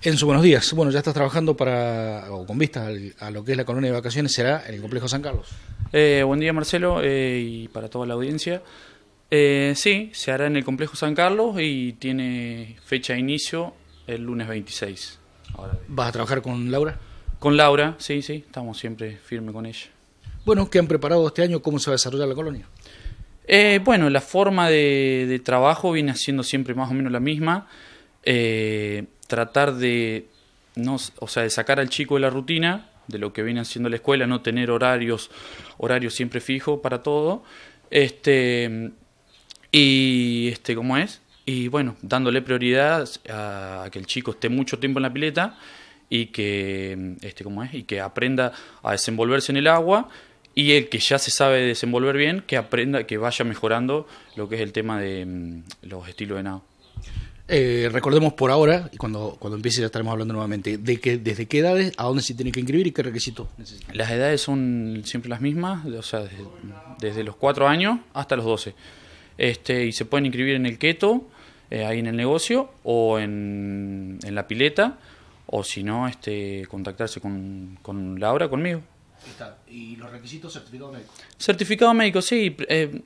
En su buenos días. Bueno, ya estás trabajando para, con vistas a lo que es la colonia de vacaciones, será en el Complejo San Carlos. Eh, buen día, Marcelo, eh, y para toda la audiencia. Eh, sí, se hará en el Complejo San Carlos y tiene fecha de inicio el lunes 26. ¿Vas a trabajar con Laura? Con Laura, sí, sí, estamos siempre firme con ella. Bueno, ¿qué han preparado este año? ¿Cómo se va a desarrollar la colonia? bueno, la forma de, de trabajo viene siendo siempre más o menos la misma. Eh, tratar de, no, o sea, de sacar al chico de la rutina, de lo que viene haciendo la escuela, no tener horarios, horarios siempre fijos para todo. Este, y este, ¿cómo es? Y bueno, dándole prioridad a, que el chico esté mucho tiempo en la pileta y que este es y que aprenda a desenvolverse en el agua y el que ya se sabe desenvolver bien que aprenda que vaya mejorando lo que es el tema de mm, los estilos de nado eh, recordemos por ahora, y cuando, cuando empiece ya estaremos hablando nuevamente, de que desde qué edades, a dónde se tiene que inscribir y qué requisitos Las edades son siempre las mismas, o sea, desde, los 4 años hasta los 12. Este, y se pueden inscribir en el keto, eh, ahí en el negocio, o en, la pileta, o si no, este, contactarse con, con Laura, conmigo. ¿Y los requisitos certificado médico? Certificado médico, sí. Eh,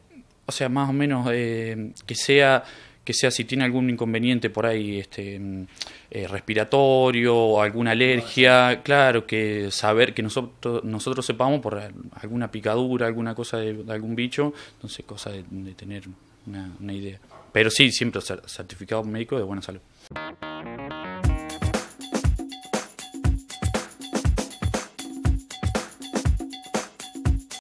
o sea, más o menos que sea que sea si tiene algún inconveniente por ahí este, mm, eh, respiratorio o alguna alergia, ah, claro, que saber que nosotros, nosotros sepamos por alguna picadura, alguna cosa de, algún bicho, entonces cosa de, tener una, una, idea. Pero sí, siempre certificado médico de buena salud.